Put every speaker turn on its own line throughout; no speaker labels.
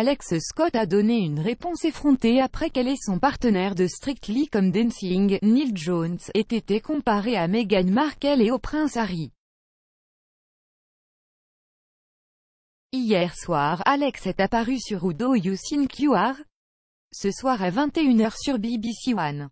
Alex Scott a donné une réponse effrontée après qu'elle et son partenaire de Strictly Come Dancing, Neil Jones, aient été comparés à Meghan Markle et au prince Harry.
Hier soir, Alex est apparu sur Udo You Think Ce soir à 21h sur BBC One.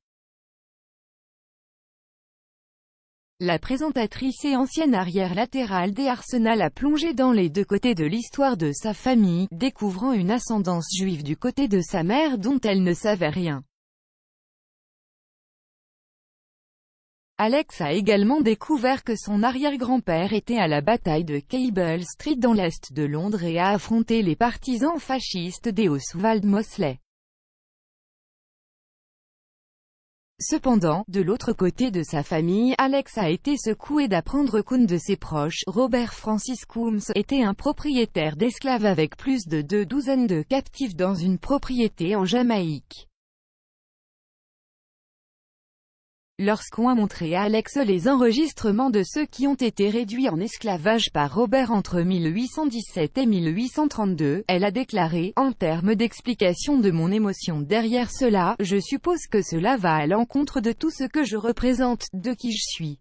La présentatrice et ancienne arrière latérale des Arsenal a plongé dans les deux côtés de l'histoire de sa famille, découvrant une ascendance juive du côté de
sa mère dont elle ne savait rien.
Alex a également découvert que son arrière-grand-père était à la bataille de Cable Street dans l'est de Londres et a affronté les partisans fascistes des Oswald Mosley.
Cependant, de l'autre côté
de sa famille, Alex a été secoué d'apprendre qu'un de ses proches, Robert Francis Coombs, était un propriétaire d'esclaves avec plus de deux douzaines de captifs dans une propriété
en Jamaïque. Lorsqu'on
a montré à Alex les enregistrements de ceux qui ont été réduits en esclavage par Robert entre 1817 et 1832, elle a déclaré, en termes d'explication de mon émotion derrière cela, je suppose que cela va à l'encontre de tout ce que je représente,
de qui je suis.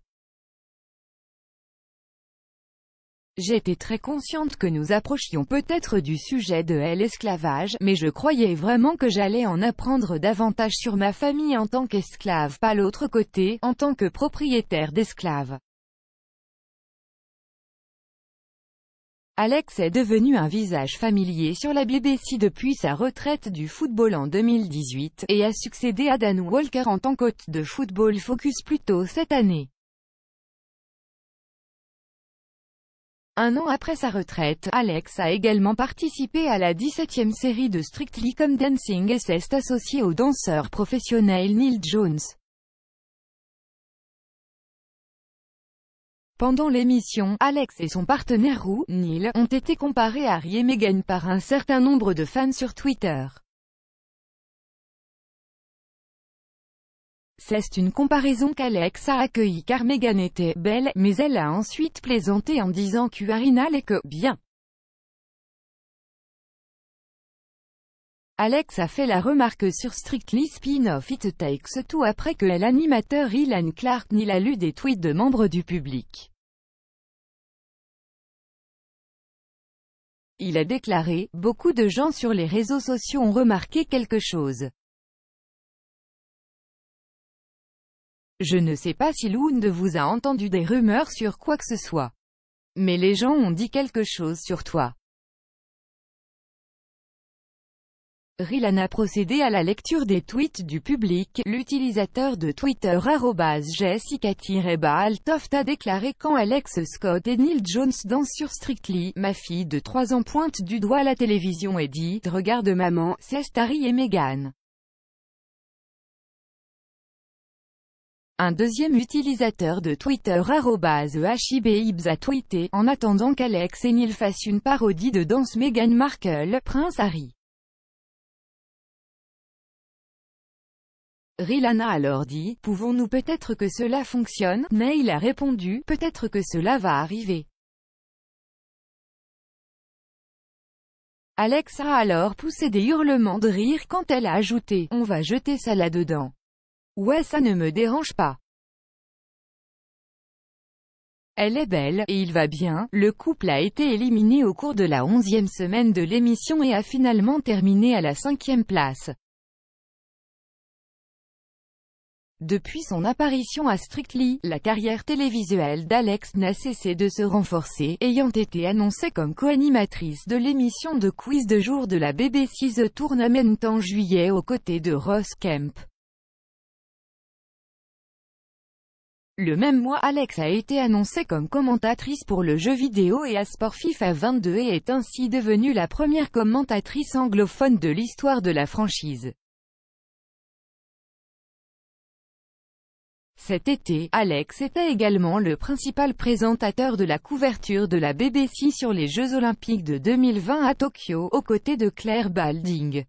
J'étais
très consciente que nous approchions peut-être du sujet de l'esclavage, mais je croyais vraiment que j'allais en apprendre davantage sur ma famille en tant qu'esclave, pas l'autre côté, en
tant que propriétaire d'esclaves.
Alex est devenu un visage familier sur la BBC depuis sa retraite du football en 2018, et a succédé à Dan Walker en tant qu'hôte de Football Focus plus
tôt cette année. Un an après
sa retraite, Alex a également participé à la 17e série de Strictly Come Dancing et s'est associé au danseur professionnel Neil Jones.
Pendant l'émission, Alex et son partenaire Roux, Neil, ont été comparés à Rie Megan par un certain nombre de fans sur Twitter. C'est une comparaison qu'Alex a accueillie car Meghan était « belle », mais elle a ensuite plaisanté en disant qu'Uarina l'est que « bien ». Alex a fait la remarque sur Strictly Spin-Off It Takes Two après que l'animateur Ilan Clark n'y l'a lu des tweets de membres du public. Il a déclaré « Beaucoup de gens sur les réseaux sociaux ont remarqué quelque chose. Je ne sais pas si l'une vous a entendu des rumeurs sur quoi que ce soit. Mais les gens ont dit quelque chose sur toi. Rilan a
procédé à la lecture des tweets du public. L'utilisateur de Twitter jessica-baltoft a déclaré quand Alex Scott et Neil Jones dansent sur Strictly, ma fille de 3 ans pointe du doigt la télévision et dit « Regarde maman, c'est Starry
et Megan ». Un deuxième
utilisateur de Twitter Ibs a tweeté, en attendant qu'Alex et Neil fassent une parodie de danse Meghan Markle, Prince Harry.
Rilana a alors dit, pouvons-nous peut-être que cela fonctionne, mais il a répondu, peut-être que cela va arriver. Alex a alors poussé des hurlements de rire quand elle a ajouté, on va jeter ça là-dedans. Ouais ça ne me dérange pas. Elle est belle, et il va bien, le couple a été éliminé au cours de la onzième semaine de l'émission et a finalement terminé à la cinquième place. Depuis son apparition à
Strictly, la carrière télévisuelle d'Alex n'a cessé de se renforcer, ayant été annoncée comme co-animatrice de l'émission de quiz de jour de la BBC The Tournament en
juillet aux côtés de Ross Kemp.
Le même mois Alex a été annoncée comme commentatrice pour le jeu vidéo et à Sport FIFA 22 et est ainsi devenue la première commentatrice anglophone de l'histoire de la
franchise. Cet été,
Alex était également le principal présentateur de la couverture de la BBC sur les Jeux Olympiques de 2020 à Tokyo, aux côtés de Claire Balding.